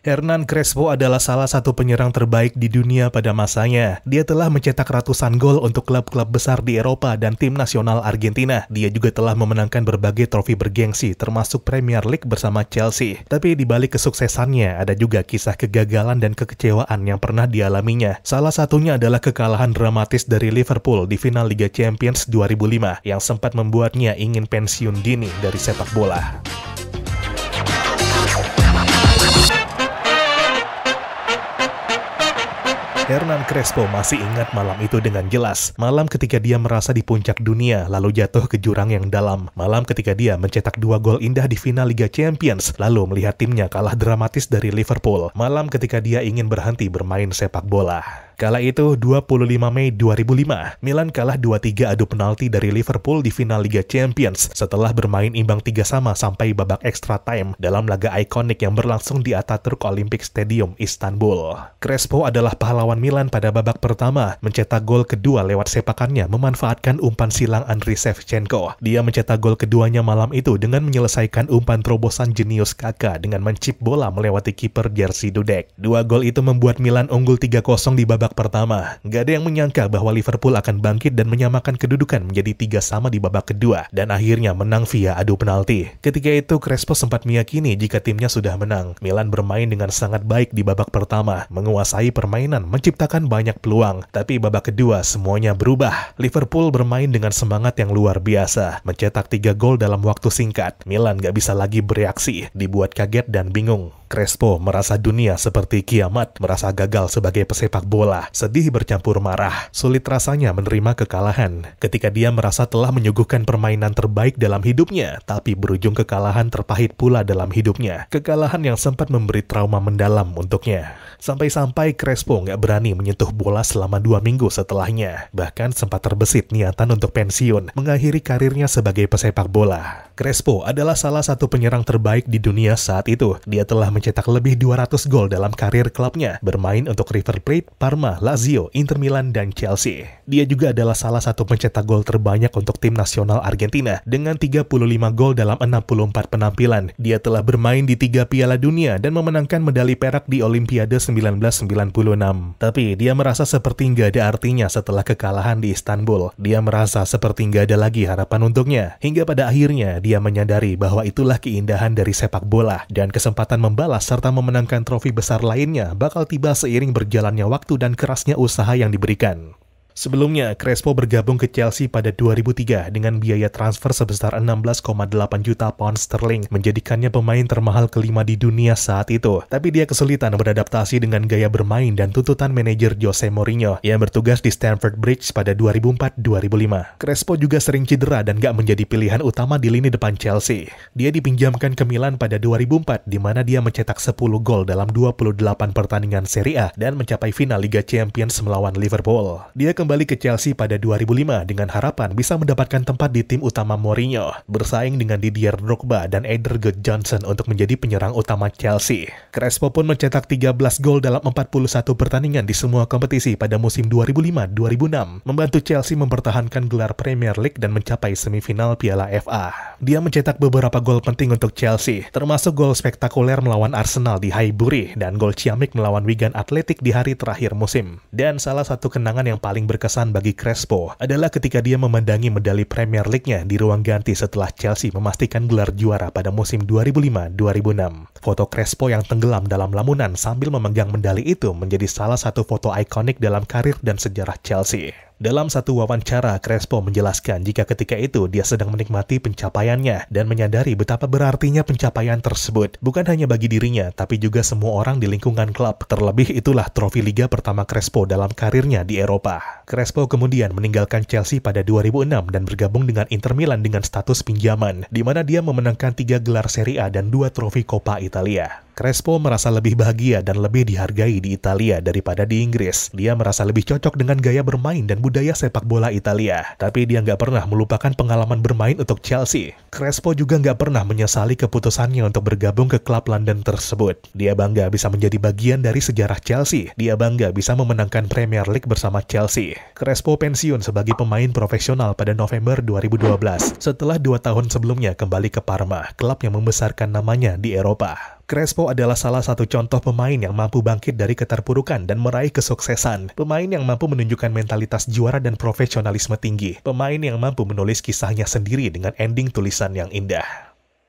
Hernan Crespo adalah salah satu penyerang terbaik di dunia pada masanya. Dia telah mencetak ratusan gol untuk klub-klub besar di Eropa dan tim nasional Argentina. Dia juga telah memenangkan berbagai trofi bergengsi, termasuk Premier League bersama Chelsea. Tapi di balik kesuksesannya, ada juga kisah kegagalan dan kekecewaan yang pernah dialaminya. Salah satunya adalah kekalahan dramatis dari Liverpool di final Liga Champions 2005 yang sempat membuatnya ingin pensiun dini dari sepak bola. Hernan Crespo masih ingat malam itu dengan jelas. Malam ketika dia merasa di puncak dunia, lalu jatuh ke jurang yang dalam. Malam ketika dia mencetak dua gol indah di final Liga Champions, lalu melihat timnya kalah dramatis dari Liverpool. Malam ketika dia ingin berhenti bermain sepak bola. Kala itu 25 Mei 2005, Milan kalah 2-3 adu penalti dari Liverpool di final Liga Champions setelah bermain imbang 3 sama sampai babak extra time dalam laga ikonik yang berlangsung di Ataturk Olympic Stadium Istanbul. Crespo adalah pahlawan Milan pada babak pertama, mencetak gol kedua lewat sepakannya memanfaatkan umpan silang Andriy Shevchenko. Dia mencetak gol keduanya malam itu dengan menyelesaikan umpan terobosan jenius Kakak dengan mencip bola melewati kiper Jerzy Dudek. Dua gol itu membuat Milan unggul 3-0 di babak babak pertama, gak ada yang menyangka bahwa Liverpool akan bangkit dan menyamakan kedudukan menjadi tiga sama di babak kedua, dan akhirnya menang via adu penalti. Ketika itu, Crespo sempat meyakini jika timnya sudah menang. Milan bermain dengan sangat baik di babak pertama, menguasai permainan, menciptakan banyak peluang. Tapi babak kedua, semuanya berubah. Liverpool bermain dengan semangat yang luar biasa, mencetak tiga gol dalam waktu singkat. Milan gak bisa lagi bereaksi, dibuat kaget dan bingung. Crespo merasa dunia seperti kiamat, merasa gagal sebagai pesepak bola sedih bercampur marah. Sulit rasanya menerima kekalahan. Ketika dia merasa telah menyuguhkan permainan terbaik dalam hidupnya, tapi berujung kekalahan terpahit pula dalam hidupnya. Kekalahan yang sempat memberi trauma mendalam untuknya. Sampai-sampai Crespo nggak berani menyentuh bola selama dua minggu setelahnya. Bahkan sempat terbesit niatan untuk pensiun, mengakhiri karirnya sebagai pesepak bola. Crespo adalah salah satu penyerang terbaik di dunia saat itu. Dia telah mencetak lebih 200 gol dalam karir klubnya, bermain untuk River Plate, Parma, Lazio, Inter Milan, dan Chelsea. Dia juga adalah salah satu pencetak gol terbanyak untuk tim nasional Argentina dengan 35 gol dalam 64 penampilan. Dia telah bermain di tiga piala dunia dan memenangkan medali perak di Olimpiade 1996. Tapi dia merasa seperti nggak ada artinya setelah kekalahan di Istanbul. Dia merasa seperti nggak ada lagi harapan untuknya. Hingga pada akhirnya, dia dia menyadari bahwa itulah keindahan dari sepak bola dan kesempatan membalas serta memenangkan trofi besar lainnya bakal tiba seiring berjalannya waktu dan kerasnya usaha yang diberikan. Sebelumnya, Crespo bergabung ke Chelsea pada 2003 dengan biaya transfer sebesar 16,8 juta pound sterling, menjadikannya pemain termahal kelima di dunia saat itu. Tapi dia kesulitan beradaptasi dengan gaya bermain dan tuntutan manajer Jose Mourinho yang bertugas di Stamford Bridge pada 2004-2005. Crespo juga sering cedera dan gak menjadi pilihan utama di lini depan Chelsea. Dia dipinjamkan ke Milan pada 2004 di mana dia mencetak 10 gol dalam 28 pertandingan Serie A dan mencapai final Liga Champions melawan Liverpool. Dia kembali kembali ke Chelsea pada 2005 dengan harapan bisa mendapatkan tempat di tim utama Mourinho, bersaing dengan Didier Drogba dan Good Johnson untuk menjadi penyerang utama Chelsea. Crespo pun mencetak 13 gol dalam 41 pertandingan di semua kompetisi pada musim 2005-2006, membantu Chelsea mempertahankan gelar Premier League dan mencapai semifinal Piala FA. Dia mencetak beberapa gol penting untuk Chelsea, termasuk gol spektakuler melawan Arsenal di Highbury dan gol ciamik melawan Wigan Athletic di hari terakhir musim. Dan salah satu kenangan yang paling berkesan bagi Crespo adalah ketika dia memandangi medali Premier League-nya di ruang ganti setelah Chelsea memastikan gelar juara pada musim 2005-2006. Foto Crespo yang tenggelam dalam lamunan sambil memegang medali itu menjadi salah satu foto ikonik dalam karir dan sejarah Chelsea. Dalam satu wawancara, Crespo menjelaskan jika ketika itu dia sedang menikmati pencapaiannya dan menyadari betapa berartinya pencapaian tersebut, bukan hanya bagi dirinya, tapi juga semua orang di lingkungan klub. Terlebih itulah trofi liga pertama Crespo dalam karirnya di Eropa. Crespo kemudian meninggalkan Chelsea pada 2006 dan bergabung dengan Inter Milan dengan status pinjaman, di mana dia memenangkan tiga gelar Serie A dan dua trofi Coppa Italia. Crespo merasa lebih bahagia dan lebih dihargai di Italia daripada di Inggris. Dia merasa lebih cocok dengan gaya bermain dan budaya sepak bola Italia. Tapi dia nggak pernah melupakan pengalaman bermain untuk Chelsea. Crespo juga nggak pernah menyesali keputusannya untuk bergabung ke klub London tersebut. Dia bangga bisa menjadi bagian dari sejarah Chelsea. Dia bangga bisa memenangkan Premier League bersama Chelsea. Crespo pensiun sebagai pemain profesional pada November 2012 setelah dua tahun sebelumnya kembali ke Parma, klub yang membesarkan namanya di Eropa. Crespo adalah salah satu contoh pemain yang mampu bangkit dari keterpurukan dan meraih kesuksesan. Pemain yang mampu menunjukkan mentalitas juara dan profesionalisme tinggi. Pemain yang mampu menulis kisahnya sendiri dengan ending tulisan yang indah.